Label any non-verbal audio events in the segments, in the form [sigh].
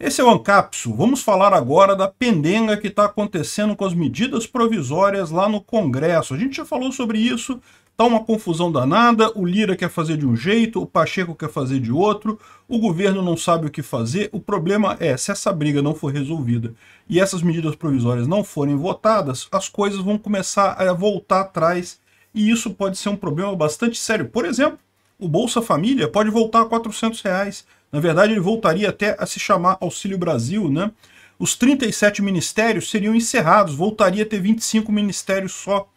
Esse é o Ancapso. Vamos falar agora da pendenga que está acontecendo com as medidas provisórias lá no Congresso. A gente já falou sobre isso, está uma confusão danada, o Lira quer fazer de um jeito, o Pacheco quer fazer de outro, o governo não sabe o que fazer. O problema é, se essa briga não for resolvida e essas medidas provisórias não forem votadas, as coisas vão começar a voltar atrás e isso pode ser um problema bastante sério. Por exemplo, o Bolsa Família pode voltar a 400 reais na verdade, ele voltaria até a se chamar Auxílio Brasil, né? Os 37 ministérios seriam encerrados, voltaria a ter 25 ministérios só.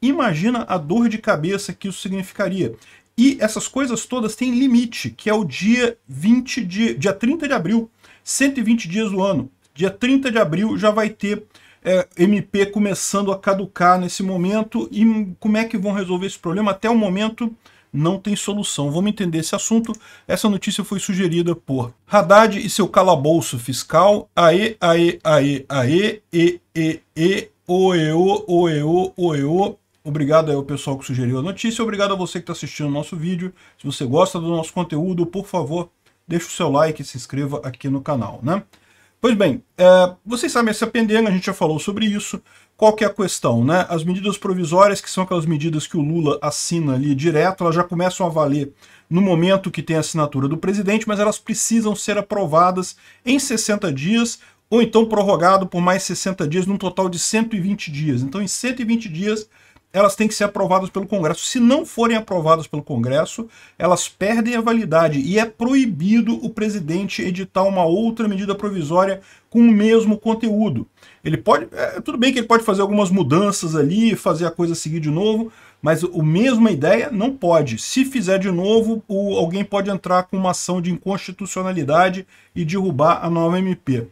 Imagina a dor de cabeça que isso significaria. E essas coisas todas têm limite, que é o dia 20 de dia 30 de abril, 120 dias do ano. Dia 30 de abril já vai ter é, MP começando a caducar nesse momento e como é que vão resolver esse problema até o momento não tem solução. Vamos entender esse assunto. Essa notícia foi sugerida por Haddad e seu calabouço fiscal. Aê, aê, aê, aê, e, e, e, oeô, oeô, oeô. Obrigado aí ao pessoal que sugeriu a notícia. Obrigado a você que está assistindo o nosso vídeo. Se você gosta do nosso conteúdo, por favor, deixe o seu like e se inscreva aqui no canal, né? Pois bem, é, vocês sabem essa pendenga, a gente já falou sobre isso. Qual que é a questão, né? As medidas provisórias, que são aquelas medidas que o Lula assina ali direto, elas já começam a valer no momento que tem a assinatura do presidente, mas elas precisam ser aprovadas em 60 dias ou então prorrogado por mais 60 dias, num total de 120 dias. Então, em 120 dias, elas têm que ser aprovadas pelo Congresso. Se não forem aprovadas pelo Congresso, elas perdem a validade e é proibido o presidente editar uma outra medida provisória com o mesmo conteúdo. Ele pode, é, tudo bem que ele pode fazer algumas mudanças ali, fazer a coisa seguir de novo, mas o mesma ideia não pode. Se fizer de novo, o, alguém pode entrar com uma ação de inconstitucionalidade e derrubar a nova MP.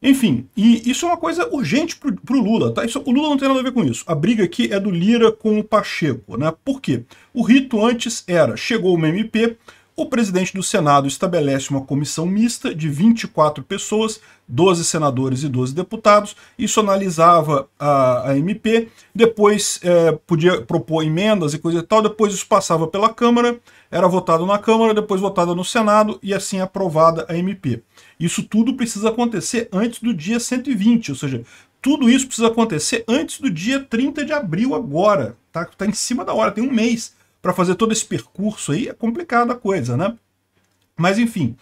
Enfim, e isso é uma coisa urgente para o Lula, tá? Isso, o Lula não tem nada a ver com isso. A briga aqui é do Lira com o Pacheco, né? Por quê? O rito antes era, chegou uma MP, o presidente do Senado estabelece uma comissão mista de 24 pessoas, 12 senadores e 12 deputados. Isso analisava a, a MP, depois é, podia propor emendas e coisa e tal, depois isso passava pela Câmara, era votado na Câmara, depois votada no Senado e assim aprovada a MP. Isso tudo precisa acontecer antes do dia 120, ou seja, tudo isso precisa acontecer antes do dia 30 de abril agora. Tá, tá em cima da hora, tem um mês para fazer todo esse percurso aí, é complicada a coisa, né? Mas enfim,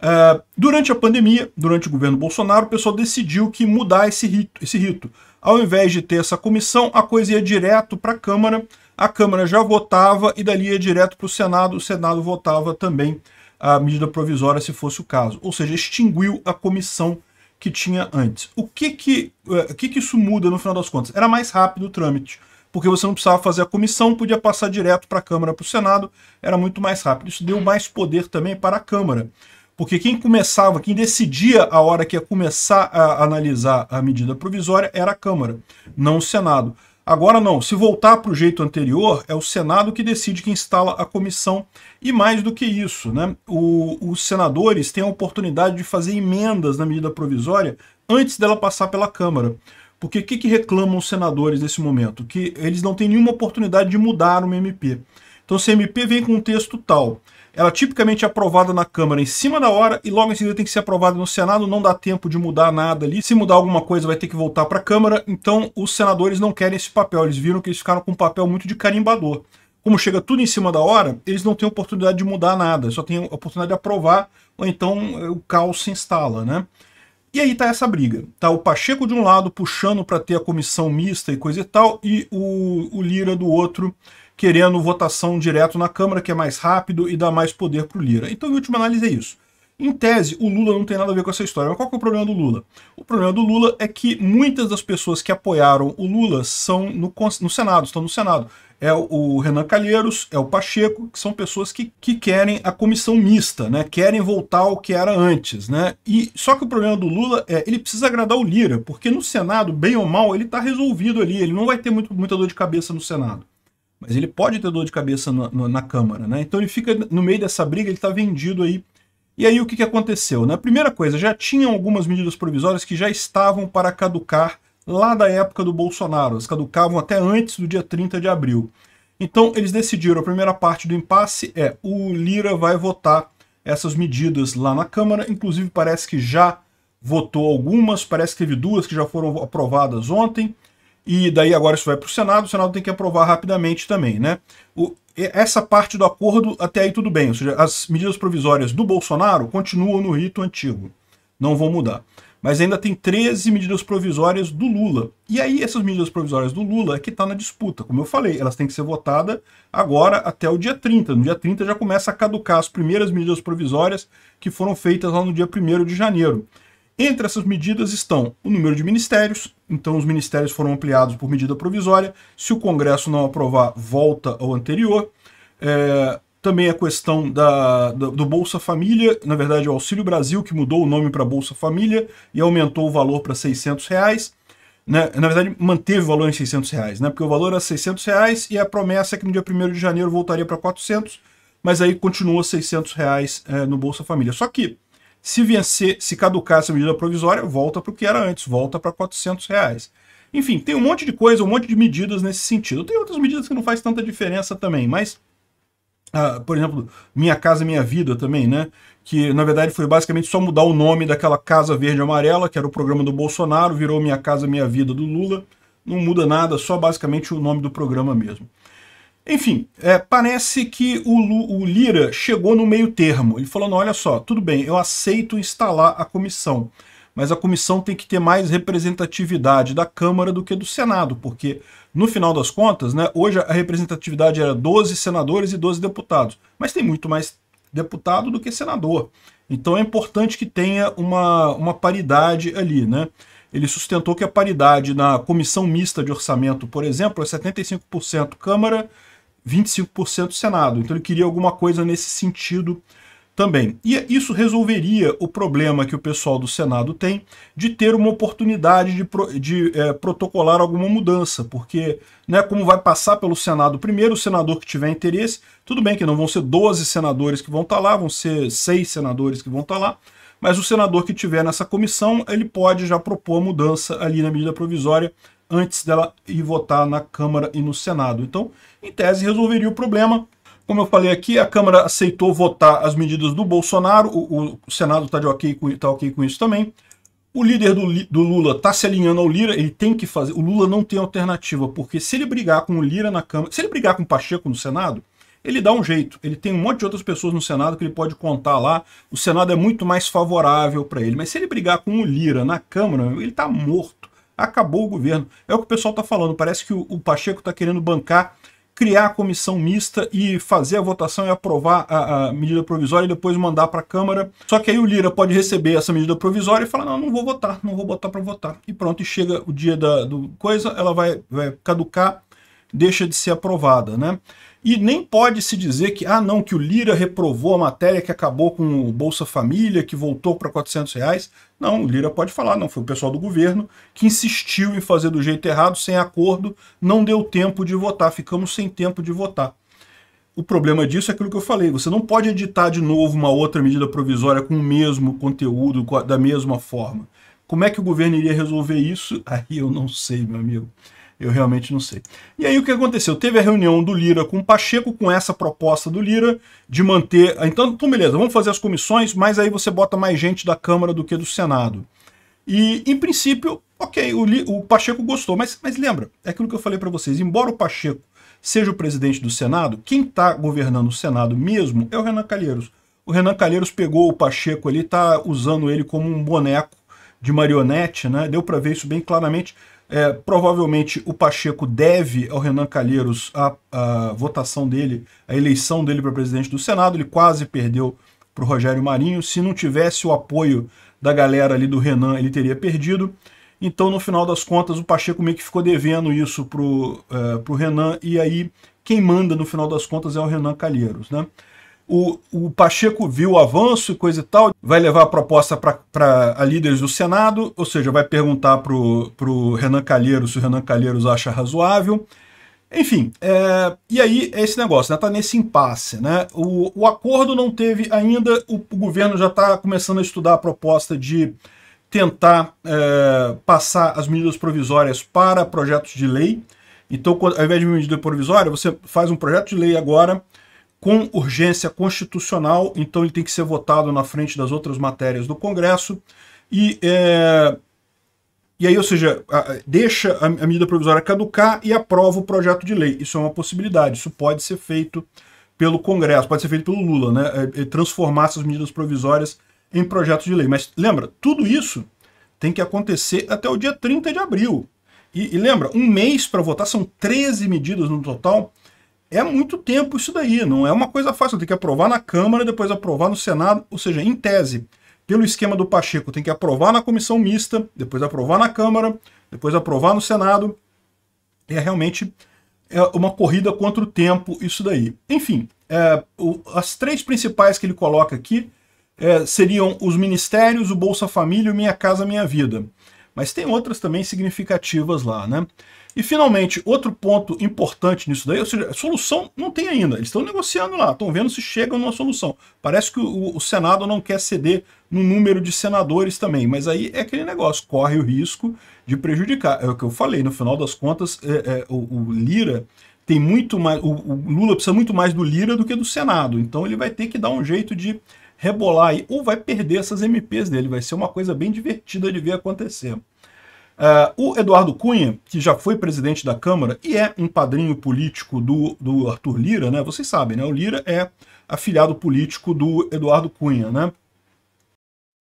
uh, durante a pandemia, durante o governo Bolsonaro, o pessoal decidiu que mudar esse rito, esse rito ao invés de ter essa comissão, a coisa ia direto para a Câmara, a Câmara já votava e dali ia direto para o Senado, o Senado votava também a medida provisória se fosse o caso. Ou seja, extinguiu a comissão que tinha antes. O que que, eh, que, que isso muda no final das contas? Era mais rápido o trâmite, porque você não precisava fazer a comissão, podia passar direto para a Câmara, para o Senado, era muito mais rápido. Isso deu mais poder também para a Câmara porque quem começava, quem decidia a hora que ia começar a analisar a medida provisória era a Câmara, não o Senado. Agora não, se voltar para o jeito anterior, é o Senado que decide que instala a comissão. E mais do que isso, né? O, os senadores têm a oportunidade de fazer emendas na medida provisória antes dela passar pela Câmara. Porque o que, que reclamam os senadores nesse momento? Que eles não têm nenhuma oportunidade de mudar o MP. Então se a MP vem com um texto tal ela é tipicamente é aprovada na Câmara em cima da hora e logo em seguida tem que ser aprovada no Senado, não dá tempo de mudar nada ali. Se mudar alguma coisa vai ter que voltar para a Câmara, então os senadores não querem esse papel, eles viram que eles ficaram com um papel muito de carimbador. Como chega tudo em cima da hora, eles não têm oportunidade de mudar nada, só têm oportunidade de aprovar, ou então eh, o caos se instala, né? E aí tá essa briga. Tá o Pacheco de um lado puxando para ter a comissão mista e coisa e tal, e o, o Lira do outro querendo votação direto na Câmara, que é mais rápido e dá mais poder para o Lira. Então, em última análise, é isso. Em tese, o Lula não tem nada a ver com essa história. Mas qual é o problema do Lula? O problema do Lula é que muitas das pessoas que apoiaram o Lula são no, no Senado, estão no Senado. É o Renan Calheiros, é o Pacheco, que são pessoas que, que querem a comissão mista, né? Querem voltar ao que era antes, né? E só que o problema do Lula é ele precisa agradar o Lira, porque no Senado, bem ou mal, ele está resolvido ali, ele não vai ter muito, muita dor de cabeça no Senado mas ele pode ter dor de cabeça na, na, na Câmara, né? Então ele fica no meio dessa briga, ele está vendido aí. E aí o que, que aconteceu? Né? Primeira coisa, já tinham algumas medidas provisórias que já estavam para caducar lá da época do Bolsonaro, elas caducavam até antes do dia 30 de abril. Então eles decidiram, a primeira parte do impasse é o Lira vai votar essas medidas lá na Câmara, inclusive parece que já votou algumas, parece que teve duas que já foram aprovadas ontem, e daí agora isso vai para o Senado, o Senado tem que aprovar rapidamente também, né? O, essa parte do acordo, até aí tudo bem, ou seja, as medidas provisórias do Bolsonaro continuam no rito antigo, não vão mudar. Mas ainda tem 13 medidas provisórias do Lula. E aí essas medidas provisórias do Lula é que está na disputa, como eu falei, elas têm que ser votadas agora até o dia 30. No dia 30 já começa a caducar as primeiras medidas provisórias que foram feitas lá no dia 1 de janeiro. Entre essas medidas estão o número de ministérios, então os ministérios foram ampliados por medida provisória. Se o Congresso não aprovar, volta ao anterior. É, também a questão da, do Bolsa Família, na verdade, é o Auxílio Brasil, que mudou o nome para Bolsa Família e aumentou o valor para 600 reais. Né? Na verdade, manteve o valor em 600 reais, né? porque o valor era 600 reais e a promessa é que no dia 1 de janeiro voltaria para 400, mas aí continua 600 reais é, no Bolsa Família. Só que se vencer, se caducar essa medida provisória, volta para o que era antes, volta para 400 reais. Enfim, tem um monte de coisa, um monte de medidas nesse sentido. Tem outras medidas que não faz tanta diferença também, mas, ah, por exemplo, Minha Casa Minha Vida também, né? Que na verdade foi basicamente só mudar o nome daquela Casa Verde Amarela, que era o programa do Bolsonaro, virou Minha Casa Minha Vida do Lula. Não muda nada, só basicamente o nome do programa mesmo. Enfim, é, parece que o, o, Lira chegou no meio termo. Ele falou, não, olha só, tudo bem, eu aceito instalar a comissão, mas a comissão tem que ter mais representatividade da Câmara do que do Senado, porque, no final das contas, né, hoje a representatividade era 12 senadores e 12 deputados, mas tem muito mais deputado do que senador. Então é importante que tenha uma, uma paridade ali, né? Ele sustentou que a paridade na comissão mista de orçamento, por exemplo, é 75% Câmara 25% do Senado. Então ele queria alguma coisa nesse sentido também. E isso resolveria o problema que o pessoal do Senado tem de ter uma oportunidade de, de é, protocolar alguma mudança, porque né, como vai passar pelo Senado primeiro, o senador que tiver interesse, tudo bem que não vão ser 12 senadores que vão estar tá lá, vão ser seis senadores que vão estar tá lá, mas o senador que tiver nessa comissão, ele pode já propor a mudança ali na medida provisória antes dela ir votar na Câmara e no Senado. Então, em tese, resolveria o problema. Como eu falei aqui, a Câmara aceitou votar as medidas do Bolsonaro, o, o Senado está okay, tá ok com isso também. O líder do, do Lula está se alinhando ao Lira, ele tem que fazer. O Lula não tem alternativa, porque se ele brigar com o Lira na Câmara, se ele brigar com o Pacheco no Senado, ele dá um jeito. Ele tem um monte de outras pessoas no Senado que ele pode contar lá. O Senado é muito mais favorável para ele. Mas se ele brigar com o Lira na Câmara, ele está morto acabou o governo. É o que o pessoal está falando, parece que o, o Pacheco está querendo bancar, criar a comissão mista e fazer a votação e aprovar a, a medida provisória e depois mandar para a Câmara. Só que aí o Lira pode receber essa medida provisória e falar, não, não vou votar, não vou botar para votar. E pronto, e chega o dia da do coisa, ela vai, vai caducar, deixa de ser aprovada, né? E nem pode se dizer que, ah não, que o Lira reprovou a matéria que acabou com o Bolsa Família, que voltou para 400 reais. Não, o Lira pode falar, não, foi o pessoal do governo que insistiu em fazer do jeito errado, sem acordo, não deu tempo de votar, ficamos sem tempo de votar. O problema disso é aquilo que eu falei, você não pode editar de novo uma outra medida provisória com o mesmo conteúdo, da mesma forma. Como é que o governo iria resolver isso? [laughs] Aí eu não sei, meu amigo. Eu realmente não sei. E aí o que aconteceu? Teve a reunião do Lira com o Pacheco, com essa proposta do Lira de manter... Ah, então, então beleza, vamos fazer as comissões, mas aí você bota mais gente da Câmara do que do Senado. E, em princípio, ok, o, Li, o Pacheco gostou, mas, mas lembra, é aquilo que eu falei para vocês, embora o Pacheco seja o presidente do Senado, quem está governando o Senado mesmo é o Renan Calheiros. O Renan Calheiros pegou o Pacheco ali, está usando ele como um boneco de marionete, né? Deu para ver isso bem claramente. É, provavelmente o Pacheco deve ao Renan Calheiros a, a votação dele, a eleição dele para presidente do Senado. Ele quase perdeu para o Rogério Marinho. Se não tivesse o apoio da galera ali do Renan, ele teria perdido. Então, no final das contas, o Pacheco meio que ficou devendo isso pro, uh, pro Renan, e aí quem manda no final das contas é o Renan Calheiros, né? o, o Pacheco viu o avanço e coisa e tal, vai levar a proposta para líderes do Senado, ou seja, vai perguntar para o Renan Calheiros se o Renan Calheiros acha razoável. Enfim, é, e aí é esse negócio, né? Tá nesse impasse, né? O, o acordo não teve ainda, o, o governo já está começando a estudar a proposta de tentar é, passar as medidas provisórias para projetos de lei. Então, ao invés de medida provisória, você faz um projeto de lei agora, com urgência constitucional, então ele tem que ser votado na frente das outras matérias do Congresso. E, é, e aí, ou seja, deixa a, a medida provisória caducar e aprova o projeto de lei. Isso é uma possibilidade, isso pode ser feito pelo Congresso, pode ser feito pelo Lula, né? É, é transformar essas medidas provisórias em projetos de lei. Mas lembra, tudo isso tem que acontecer até o dia 30 de abril. E, e lembra, um mês para votar, são 13 medidas no total é muito tempo isso daí, não é uma coisa fácil. Tem que aprovar na Câmara, depois aprovar no Senado, ou seja, em tese, pelo esquema do Pacheco, tem que aprovar na comissão mista, depois aprovar na Câmara, depois aprovar no Senado. É realmente é uma corrida contra o tempo isso daí. Enfim, é, o, as três principais que ele coloca aqui é, seriam os ministérios, o Bolsa Família e Minha Casa Minha Vida. Mas tem outras também significativas lá, né? E finalmente, outro ponto importante nisso daí, ou seja, solução não tem ainda. Eles estão negociando lá, estão vendo se chegam numa solução. Parece que o, o, Senado não quer ceder no número de senadores também, mas aí é aquele negócio, corre o risco de prejudicar. É o que eu falei, no final das contas, é, é, o, o, Lira tem muito mais. O, o Lula precisa muito mais do Lira do que do Senado. Então ele vai ter que dar um jeito de rebolar aí, ou vai perder essas MPs dele. Vai ser uma coisa bem divertida de ver acontecer. Uh, o Eduardo Cunha, que já foi presidente da Câmara e é um padrinho político do, do Arthur Lira, né? Vocês sabem, né? O Lira é afiliado político do Eduardo Cunha, né?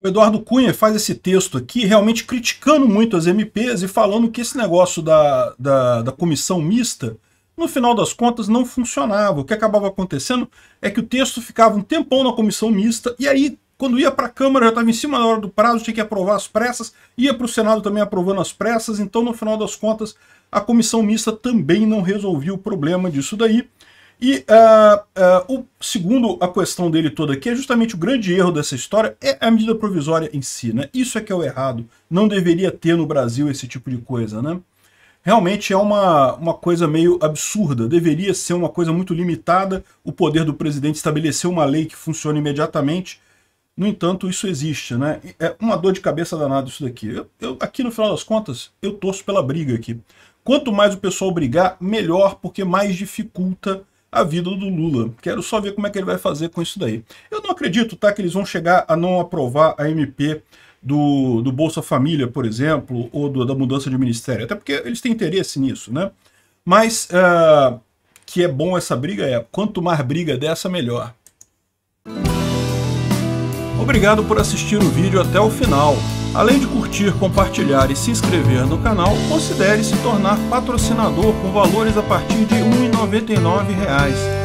O Eduardo Cunha faz esse texto aqui realmente criticando muito as MPs e falando que esse negócio da, da, da comissão mista no final das contas não funcionava. O que acabava acontecendo é que o texto ficava um tempão na comissão mista e aí quando ia para a Câmara já estava em cima da hora do prazo, tinha que aprovar as pressas, ia para o Senado também aprovando as pressas, então no final das contas a comissão mista também não resolvia o problema disso daí. E uh, uh, o segundo a questão dele toda aqui é justamente o grande erro dessa história é a medida provisória em si, né? Isso é que é o errado. Não deveria ter no Brasil esse tipo de coisa, né? realmente é uma, uma coisa meio absurda. Deveria ser uma coisa muito limitada o poder do presidente estabelecer uma lei que funcione imediatamente. No entanto, isso existe, né? É uma dor de cabeça danada isso daqui. Eu, eu, aqui, no final das contas, eu torço pela briga aqui. Quanto mais o pessoal brigar, melhor, porque mais dificulta a vida do Lula. Quero só ver como é que ele vai fazer com isso daí. Eu não acredito, tá, que eles vão chegar a não aprovar a MP do, do Bolsa Família, por exemplo, ou do, da mudança de ministério, até porque eles têm interesse nisso, né? Mas uh, que é bom essa briga é, quanto mais briga dessa, melhor. Obrigado por assistir o vídeo até o final. Além de curtir, compartilhar e se inscrever no canal, considere se tornar patrocinador com valores a partir de R$ 1,99